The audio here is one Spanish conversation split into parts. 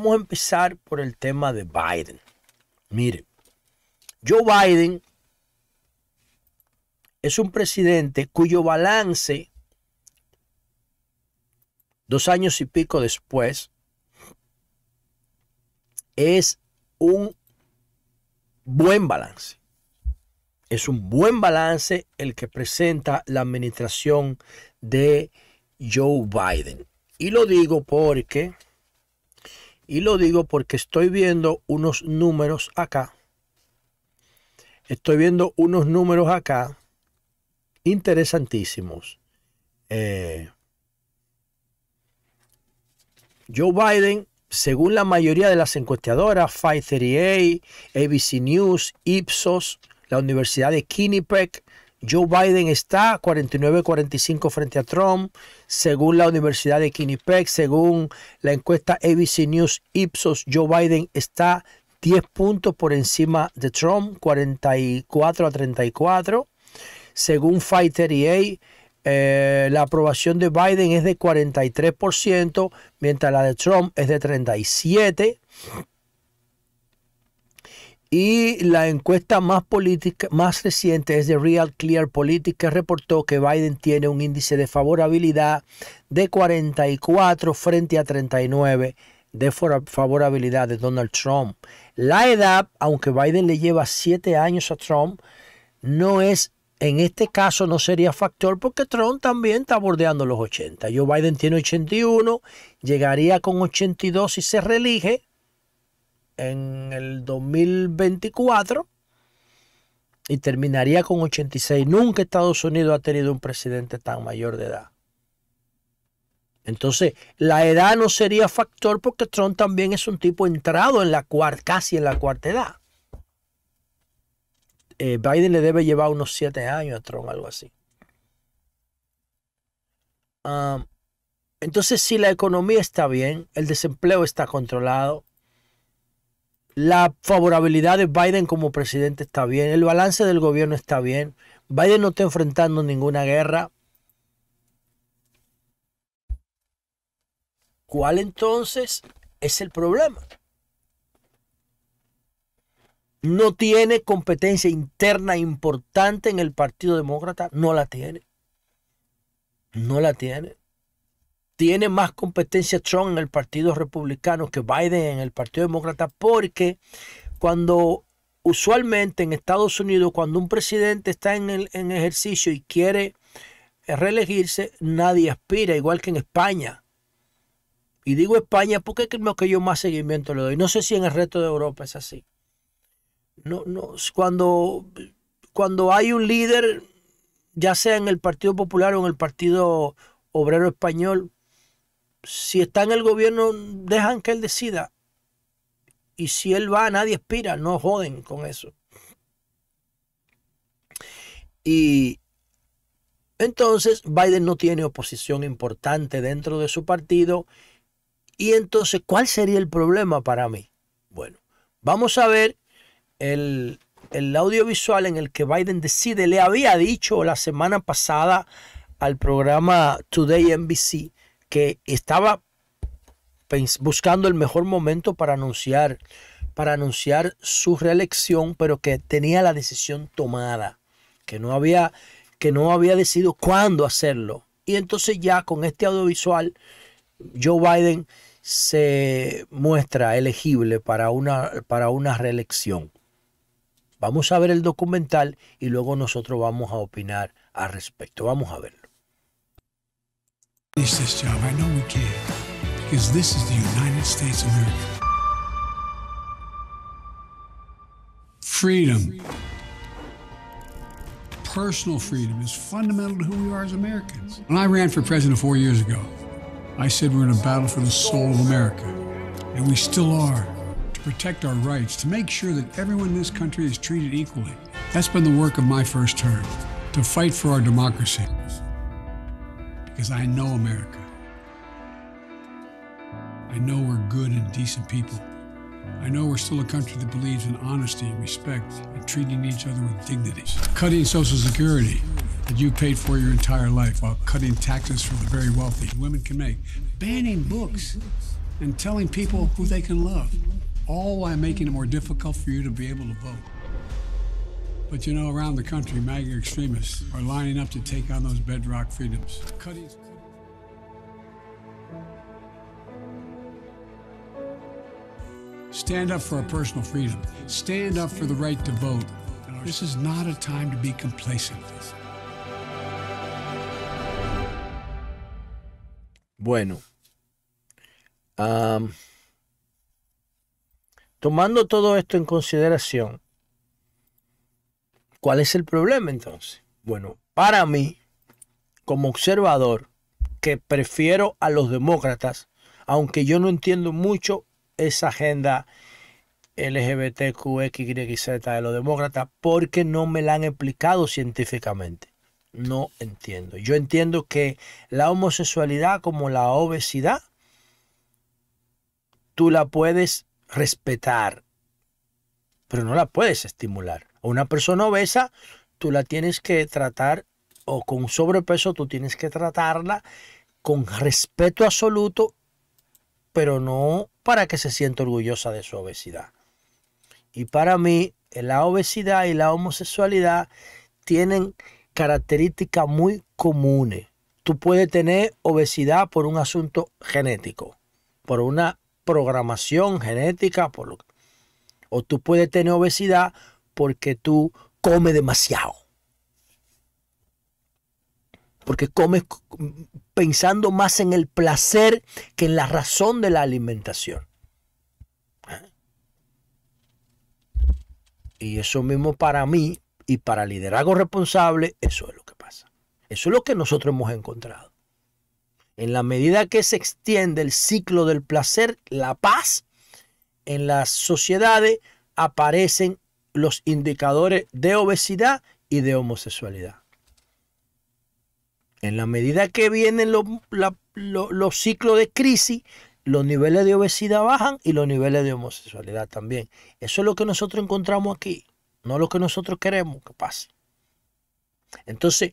Vamos a empezar por el tema de Biden. Mire, Joe Biden es un presidente cuyo balance, dos años y pico después, es un buen balance. Es un buen balance el que presenta la administración de Joe Biden. Y lo digo porque y lo digo porque estoy viendo unos números acá. Estoy viendo unos números acá interesantísimos. Eh, Joe Biden, según la mayoría de las encuestadoras, FiveThirtyEight, ABC News, Ipsos, la Universidad de Quinnipiac, Joe Biden está 49-45 frente a Trump, según la Universidad de Quinnipiac, según la encuesta ABC News Ipsos, Joe Biden está 10 puntos por encima de Trump, 44 a 34. Según Fighter EA, eh, la aprobación de Biden es de 43%, mientras la de Trump es de 37%. Y la encuesta más, política, más reciente es de Real Clear Politics, que reportó que Biden tiene un índice de favorabilidad de 44 frente a 39 de favorabilidad de Donald Trump. La edad, aunque Biden le lleva 7 años a Trump, no es, en este caso no sería factor porque Trump también está bordeando los 80. Yo Biden tiene 81, llegaría con 82 si se reelige en el 2024 y terminaría con 86. Nunca Estados Unidos ha tenido un presidente tan mayor de edad. Entonces, la edad no sería factor porque Trump también es un tipo entrado en la cuarta, casi en la cuarta edad. Eh, Biden le debe llevar unos siete años a Trump, algo así. Ah, entonces, si la economía está bien, el desempleo está controlado, la favorabilidad de Biden como presidente está bien, el balance del gobierno está bien, Biden no está enfrentando ninguna guerra. ¿Cuál entonces es el problema? No tiene competencia interna importante en el Partido Demócrata, no la tiene. No la tiene tiene más competencia Trump en el Partido Republicano que Biden en el Partido Demócrata, porque cuando usualmente en Estados Unidos, cuando un presidente está en, el, en ejercicio y quiere reelegirse, nadie aspira, igual que en España. Y digo España porque es que yo más seguimiento le doy. No sé si en el resto de Europa es así. No, cuando, cuando hay un líder, ya sea en el Partido Popular o en el Partido Obrero Español, si está en el gobierno, dejan que él decida. Y si él va, nadie expira, no joden con eso. Y entonces Biden no tiene oposición importante dentro de su partido. Y entonces, ¿cuál sería el problema para mí? Bueno, vamos a ver el, el audiovisual en el que Biden decide, le había dicho la semana pasada al programa Today NBC, que estaba buscando el mejor momento para anunciar, para anunciar su reelección, pero que tenía la decisión tomada, que no había, que no había decidido cuándo hacerlo. Y entonces ya con este audiovisual, Joe Biden se muestra elegible para una, para una reelección. Vamos a ver el documental y luego nosotros vamos a opinar al respecto. Vamos a ver. finish this job. I know we can. Because this is the United States of America. Freedom. Personal freedom is fundamental to who we are as Americans. When I ran for president four years ago, I said we're in a battle for the soul of America. And we still are. To protect our rights, to make sure that everyone in this country is treated equally. That's been the work of my first term, to fight for our democracy because I know America. I know we're good and decent people. I know we're still a country that believes in honesty and respect and treating each other with dignity. Cutting Social Security that you paid for your entire life while cutting taxes for the very wealthy women can make. Banning books and telling people who they can love, all while making it more difficult for you to be able to vote. But you know, around the country, MAGA extremists are lining up to take on those bedrock freedoms. Stand up for our personal freedom. Stand up for the right to vote. This is not a time to be complacent. Bueno, um, tomando todo esto en consideración, ¿Cuál es el problema entonces? Bueno, para mí, como observador, que prefiero a los demócratas, aunque yo no entiendo mucho esa agenda LGBTQXYZ de los demócratas, porque no me la han explicado científicamente. No entiendo. Yo entiendo que la homosexualidad como la obesidad, tú la puedes respetar, pero no la puedes estimular una persona obesa, tú la tienes que tratar, o con sobrepeso, tú tienes que tratarla con respeto absoluto, pero no para que se sienta orgullosa de su obesidad. Y para mí, la obesidad y la homosexualidad tienen características muy comunes. Tú puedes tener obesidad por un asunto genético, por una programación genética, por o tú puedes tener obesidad porque tú comes demasiado. Porque comes pensando más en el placer que en la razón de la alimentación. ¿Ah? Y eso mismo para mí y para liderazgo responsable, eso es lo que pasa. Eso es lo que nosotros hemos encontrado. En la medida que se extiende el ciclo del placer, la paz, en las sociedades aparecen los indicadores de obesidad y de homosexualidad. En la medida que vienen los, ciclos de crisis, los niveles de obesidad bajan y los niveles de homosexualidad también. Eso es lo que nosotros encontramos aquí, no lo que nosotros queremos que pase. Entonces,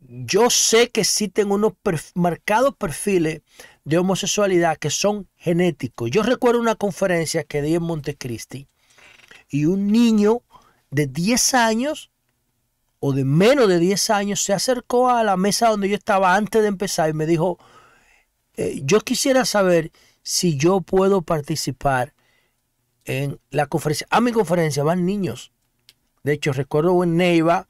yo sé que existen unos marcados perfiles de homosexualidad que son genéticos. Yo recuerdo una conferencia que di en Montecristi y un niño de 10 años o de menos de 10 años se acercó a la mesa donde yo estaba antes de empezar y me dijo, eh, yo quisiera saber si yo puedo participar en la conferencia. A mi conferencia van niños. De hecho, recuerdo en Neiva,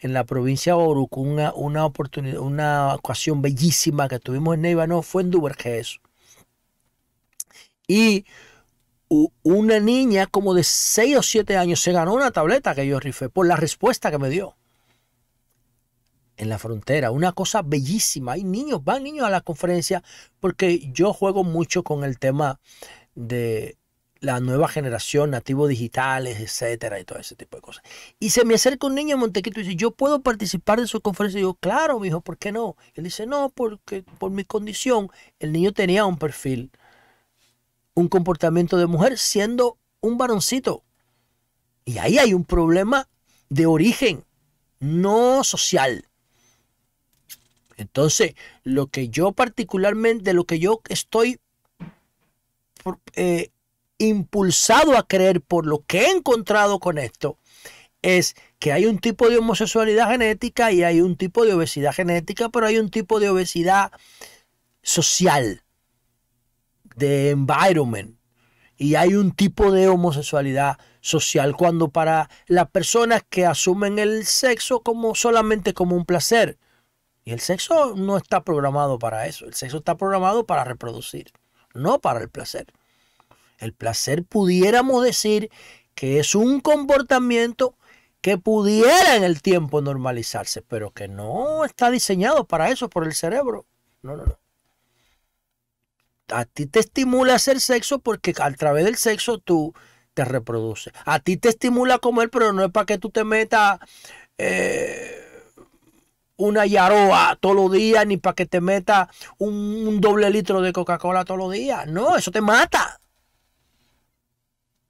en la provincia de Oruc, una, oportunidad, una ocasión bellísima que tuvimos en Neiva, no fue en duverges Y una niña como de 6 o 7 años se ganó una tableta que yo rifé por la respuesta que me dio en la frontera. Una cosa bellísima. Hay niños, van niños a la conferencia porque yo juego mucho con el tema de la nueva generación, nativos digitales, etcétera, y todo ese tipo de cosas. Y se me acerca un niño en Montequito y dice, ¿yo puedo participar de su conferencia? yo, claro, mi hijo, ¿por qué no? él dice, no, porque por mi condición. El niño tenía un perfil un comportamiento de mujer siendo un varoncito. Y ahí hay un problema de origen, no social. Entonces, lo que yo particularmente, de lo que yo estoy eh, impulsado a creer por lo que he encontrado con esto, es que hay un tipo de homosexualidad genética y hay un tipo de obesidad genética, pero hay un tipo de obesidad social de environment. Y hay un tipo de homosexualidad social cuando para las personas que asumen el sexo como solamente como un placer. Y el sexo no está programado para eso. El sexo está programado para reproducir, no para el placer. El placer pudiéramos decir que es un comportamiento que pudiera en el tiempo normalizarse, pero que no está diseñado para eso por el cerebro. No, no, no a ti te estimula hacer sexo porque a través del sexo tú te reproduces. A ti te estimula comer, pero no es para que tú te metas eh, una yaroa todos los días, ni para que te metas un, un doble litro de Coca-Cola todos los días. No, eso te mata.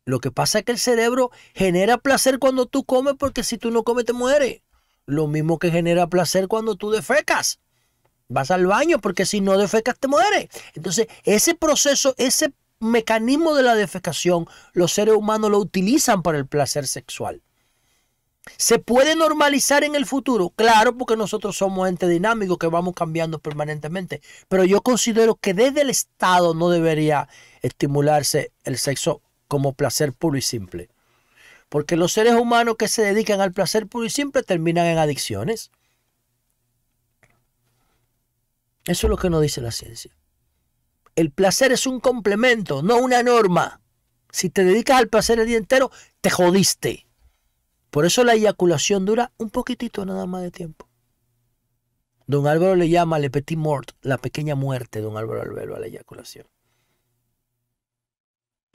Lo que pasa es que el cerebro genera placer cuando tú comes, porque si tú no comes te mueres. Lo mismo que genera placer cuando tú defecas vas al baño, porque si no defecas te mueres. Entonces, ese proceso, ese mecanismo de la defecación, los seres humanos lo utilizan para el placer sexual. ¿Se puede normalizar en el futuro? Claro, porque nosotros somos ente dinámico que vamos cambiando permanentemente. Pero yo considero que desde el Estado no debería estimularse el sexo como placer puro y simple. Porque los seres humanos que se dedican al placer puro y simple terminan en adicciones. Eso es lo que nos dice la ciencia. El placer es un complemento, no una norma. Si te dedicas al placer el día entero, te jodiste. Por eso la eyaculación dura un poquitito nada más de tiempo. Don Álvaro le llama le petit mort, la pequeña muerte, don Álvaro Alberto, a la eyaculación.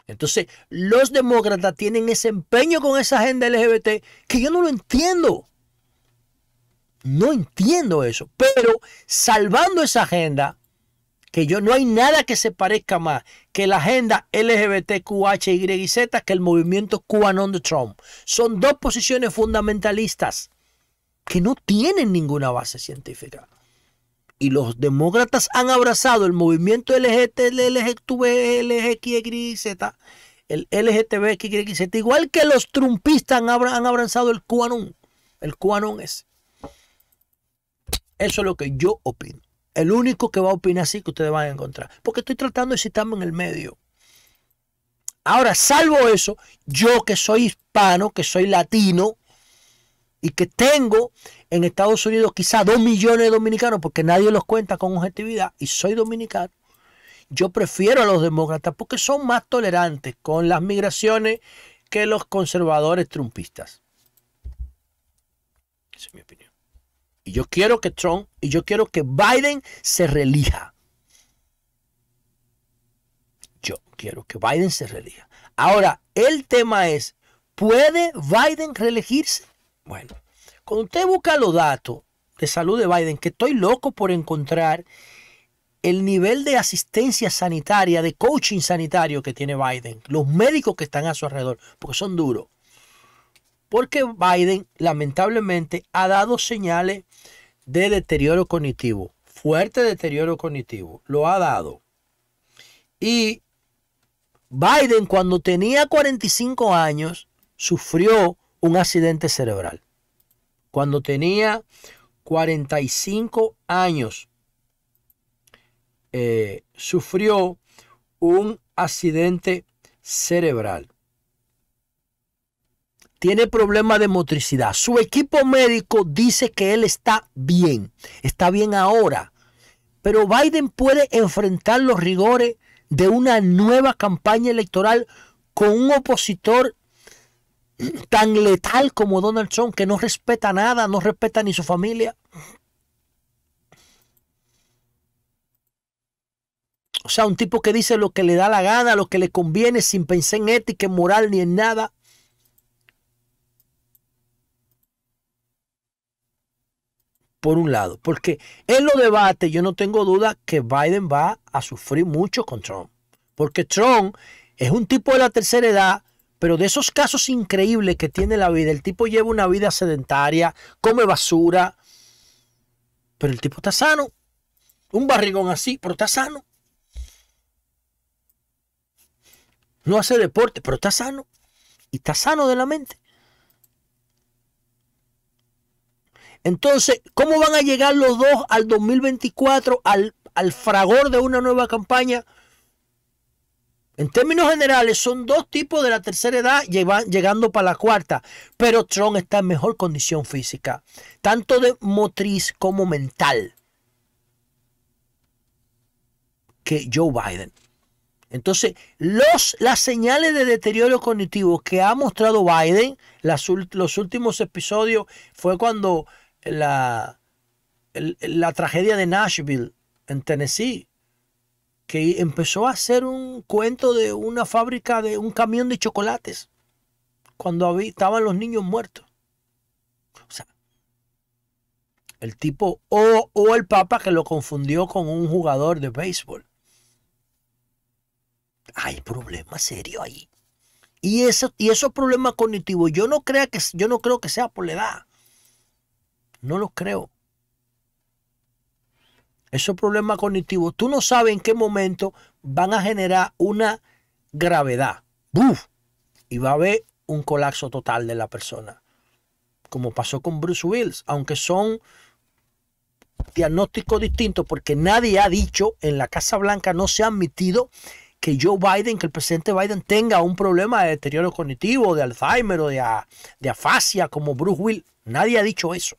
Entonces, los demócratas tienen ese empeño con esa agenda LGBT que yo no lo entiendo. No entiendo eso, pero salvando esa agenda, que yo no hay nada que se parezca más que la agenda LGBTQHYZ que el movimiento QAnon de Trump. Son dos posiciones fundamentalistas que no tienen ninguna base científica. Y los demócratas han abrazado el movimiento LGT, el LGTBXYZ, igual que los trumpistas han, abrazado el QAnon. El QAnon es. Eso es lo que yo opino. El único que va a opinar así que ustedes van a encontrar. Porque estoy tratando de citarme en el medio. Ahora, salvo eso, yo que soy hispano, que soy latino y que tengo en Estados Unidos quizá dos millones de dominicanos, porque nadie los cuenta con objetividad, y soy dominicano, yo prefiero a los demócratas porque son más tolerantes con las migraciones que los conservadores trumpistas. Esa es mi opinión. Y yo quiero que Trump y yo quiero que Biden se relija. Yo quiero que Biden se relija. Ahora, el tema es, ¿puede Biden reelegirse? Bueno, cuando usted busca los datos de salud de Biden, que estoy loco por encontrar el nivel de asistencia sanitaria, de coaching sanitario que tiene Biden, los médicos que están a su alrededor, porque son duros. Porque Biden lamentablemente ha dado señales de deterioro cognitivo, fuerte deterioro cognitivo, lo ha dado. Y Biden cuando tenía 45 años sufrió un accidente cerebral. Cuando tenía 45 años eh, sufrió un accidente cerebral tiene problemas de motricidad. Su equipo médico dice que él está bien, está bien ahora. Pero Biden puede enfrentar los rigores de una nueva campaña electoral con un opositor tan letal como Donald Trump, que no respeta nada, no respeta ni su familia. O sea, un tipo que dice lo que le da la gana, lo que le conviene, sin pensar en ética, en moral ni en nada. por un lado, porque en los debates yo no tengo duda que Biden va a sufrir mucho con Trump, porque Trump es un tipo de la tercera edad, pero de esos casos increíbles que tiene la vida, el tipo lleva una vida sedentaria, come basura, pero el tipo está sano, un barrigón así, pero está sano. No hace deporte, pero está sano. Y está sano de la mente. Entonces, ¿cómo van a llegar los dos al 2024 al, fragor de una nueva campaña? En términos generales, son dos tipos de la tercera edad llegando para la cuarta, pero Trump está en mejor condición física, tanto de motriz como mental, que Joe Biden. Entonces, los, las señales de deterioro cognitivo que ha mostrado Biden, los últimos episodios fue cuando la, la tragedia de Nashville, en Tennessee, que empezó a hacer un cuento de una fábrica de un camión de chocolates cuando estaban los niños muertos. O sea, el tipo o, el papa que lo confundió con un jugador de béisbol. Hay problemas serios ahí. Y, eso, y esos problemas cognitivos, yo no, creo que, yo no creo que sea por la edad. No los creo. Esos problemas cognitivos, tú no sabes en qué momento van a generar una gravedad. ¡Buf! Y va a haber un colapso total de la persona. Como pasó con Bruce Willis, aunque son diagnósticos distintos, porque nadie ha dicho en la Casa Blanca, no se ha admitido que Joe Biden, que el presidente Biden tenga un problema de deterioro cognitivo, de Alzheimer o de, afasia como Bruce Wills. Nadie ha dicho eso.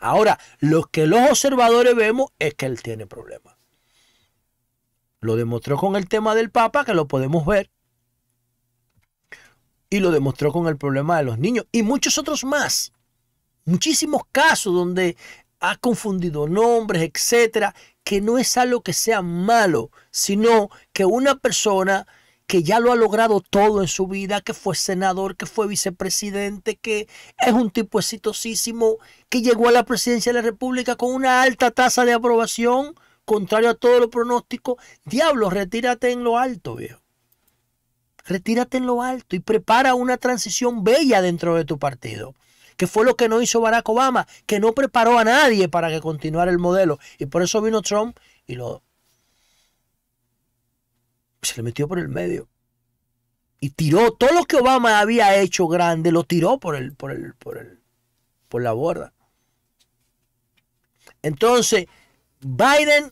Ahora, lo que los observadores vemos es que él tiene problemas. Lo demostró con el tema del Papa, que lo podemos ver. Y lo demostró con el problema de los niños. Y muchos otros más. Muchísimos casos donde ha confundido nombres, etcétera, que no es algo que sea malo, sino que una persona que ya lo ha logrado todo en su vida, que fue senador, que fue vicepresidente, que es un tipo exitosísimo, que llegó a la presidencia de la República con una alta tasa de aprobación, contrario a todos los pronósticos. Diablo, retírate en lo alto, viejo. Retírate en lo alto y prepara una transición bella dentro de tu partido que fue lo que no hizo Barack Obama, que no preparó a nadie para que continuara el modelo. Y por eso vino Trump y lo se metió por el medio. Y tiró todo lo que Obama había hecho grande, lo tiró por el, por el, por por la borda. Entonces, Biden,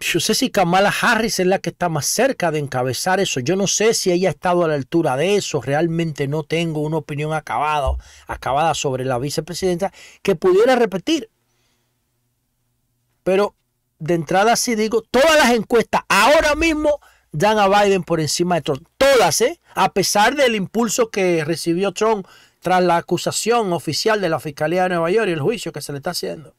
yo sé si Kamala Harris es la que está más cerca de encabezar eso. Yo no sé si ella ha estado a la altura de eso. Realmente no tengo una opinión acabada sobre la vicepresidenta que pudiera repetir. Pero de entrada sí digo, todas las encuestas ahora mismo dan a Biden por encima de Trump. Todas, ¿eh? A pesar del impulso que recibió Trump tras la acusación oficial de la Fiscalía de Nueva York y el juicio que se le está haciendo.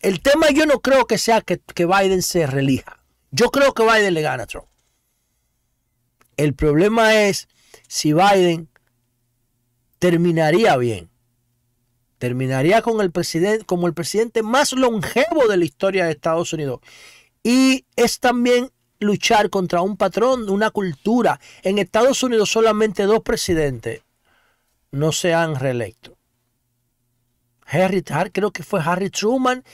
El tema yo no creo que sea que, que Biden se relija. Yo creo que Biden le gana a Trump. El problema es si Biden terminaría bien terminaría con el presidente como el presidente más longevo de la historia de Estados Unidos. Y es también luchar contra un patrón, una cultura. En Estados Unidos solamente dos presidentes no se han reelecto. Harry, creo que fue Harry Truman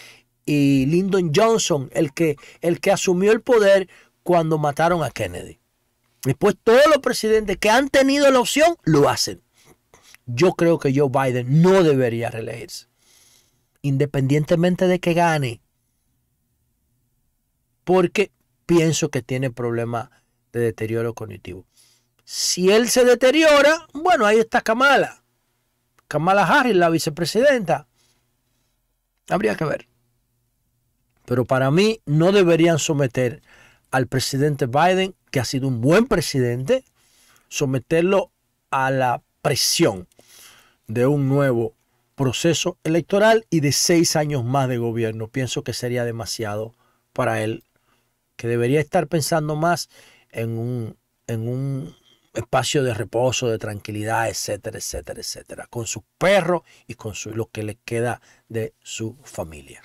y Lyndon Johnson el que, el que asumió el poder cuando mataron a Kennedy. Después todos los presidentes que han tenido la opción lo hacen yo creo que Joe Biden no debería reelegirse. Independientemente de que gane. Porque pienso que tiene problemas de deterioro cognitivo. Si él se deteriora, bueno, ahí está Kamala. Kamala Harris, la vicepresidenta. Habría que ver. Pero para mí no deberían someter al presidente Biden, que ha sido un buen presidente, someterlo a la presión de un nuevo proceso electoral y de seis años más de gobierno. Pienso que sería demasiado para él, que debería estar pensando más en un, espacio de reposo, de tranquilidad, etcétera, etcétera, etcétera, con sus perro y con lo que le queda de su familia.